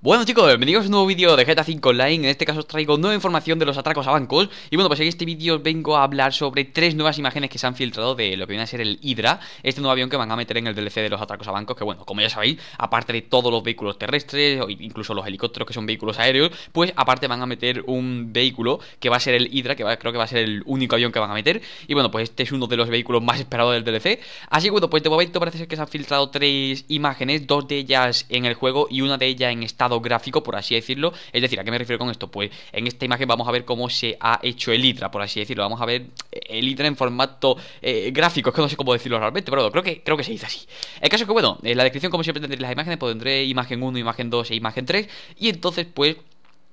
Bueno chicos, bienvenidos a un nuevo vídeo de GTA 5 Online, en este caso os traigo nueva información de los atracos a bancos Y bueno, pues en este vídeo vengo a hablar sobre tres nuevas imágenes que se han filtrado de lo que viene a ser el Hydra Este nuevo avión que van a meter en el DLC de los atracos a bancos, que bueno, como ya sabéis, aparte de todos los vehículos terrestres, o incluso los helicópteros que son vehículos aéreos Pues aparte van a meter un vehículo que va a ser el Hydra, que creo que va a ser el único avión que van a meter Y bueno, pues este es uno de los vehículos más esperados del DLC Así que bueno, pues de momento parece ser que se han filtrado tres imágenes, dos de ellas en el juego y una de ellas en estado gráfico, por así decirlo. Es decir, ¿a qué me refiero con esto? Pues en esta imagen vamos a ver cómo se ha hecho el ITRA, por así decirlo. Vamos a ver el ITRA en formato eh, gráfico, es que no sé cómo decirlo realmente, pero creo que, creo que se dice así. El caso es que, bueno, en la descripción, como siempre, tendré las imágenes, pondré pues imagen 1, imagen 2 e imagen 3. Y entonces, pues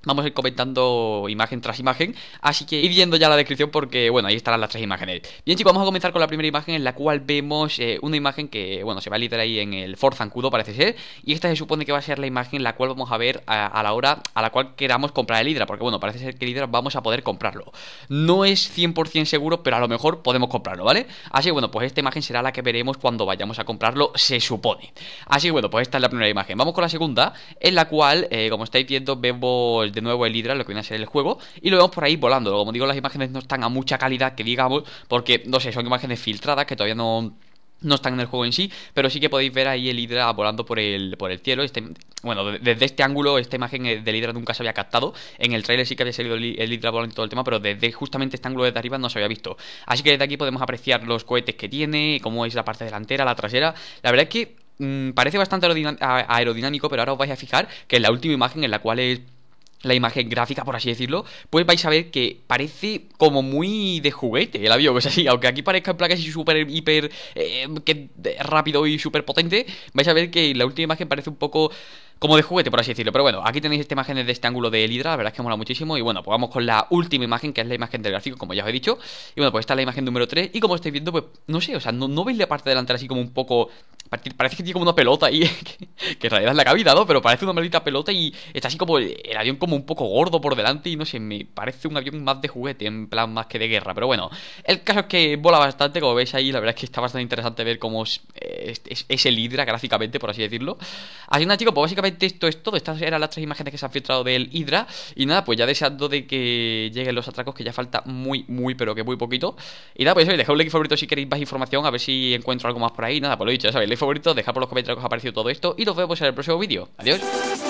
Vamos a ir comentando imagen tras imagen, así que ir viendo ya la descripción porque, bueno, ahí estarán las tres imágenes. Bien chicos, vamos a comenzar con la primera imagen en la cual vemos eh, una imagen que, bueno, se va a ahí en el Forza Zancudo parece ser, y esta se supone que va a ser la imagen la cual vamos a ver a, la hora a la cual queramos comprar el Hydra, porque bueno, parece ser que el vamos a poder comprarlo. No es 100% seguro, pero a lo mejor podemos comprarlo, ¿vale? Así que bueno, pues esta imagen será la que veremos cuando vayamos a comprarlo, se supone. Así que bueno, pues esta es la primera imagen. Vamos con la segunda, en la cual, eh, como estáis viendo, vemos de nuevo el Hydra, lo que viene a ser el juego, y lo vemos por ahí volando. Como digo, las imágenes no están a mucha calidad que digamos, porque, no sé, son imágenes filtradas que todavía no no están en el juego en sí, pero sí que podéis ver ahí el Hydra volando por el, por el cielo. Este, bueno, desde este ángulo, esta imagen eh, del Hydra nunca se había captado. En el trailer sí que había salido el Hydra volando todo el tema, pero desde justamente este ángulo desde arriba no se había visto. Así que desde aquí podemos apreciar los cohetes que tiene, cómo es la parte delantera, la trasera. La verdad es que mm, parece bastante aerodinámico, pero ahora os vais a fijar que en la última imagen en la cual es la imagen gráfica, por así decirlo, pues vais a ver que parece como muy de juguete el avión. O sea, aunque aquí parezca en plan casi súper, hiper eh, que rápido y súper potente, vais a ver que la última imagen parece un poco como de juguete, por así decirlo. Pero bueno, aquí tenéis esta imagen desde este ángulo de Hydra. la verdad es que mola muchísimo. Y bueno, pues vamos con la última imagen, que es la imagen del gráfico, como ya os he dicho. Y bueno, pues esta es la imagen número 3. Y como estáis viendo, pues no sé, o sea, no veis la parte delantera así como un poco Parece que tiene como una pelota ahí, que, en realidad es la cavidad, ¿no? Pero parece una maldita pelota y está así como el, avión como un poco gordo por delante y no sé, me parece un avión más de juguete, en plan más que de guerra. Pero bueno, el caso es que vola bastante, como veis ahí, la verdad es que está bastante interesante ver cómo es, el Hydra gráficamente, por así decirlo. Así nada, chicos, pues básicamente esto es todo. Estas eran las tres imágenes que se han filtrado del Hydra. Y nada, pues ya deseando de que lleguen los atracos, que ya falta muy, muy, pero que muy poquito. Y nada, pues dejad un like favorito si queréis más información, a ver si encuentro algo más por ahí. Nada, pues lo dicho, sabéis favorito, dejad por los comentarios que os ha parecido todo esto y nos vemos en el próximo vídeo. Adiós.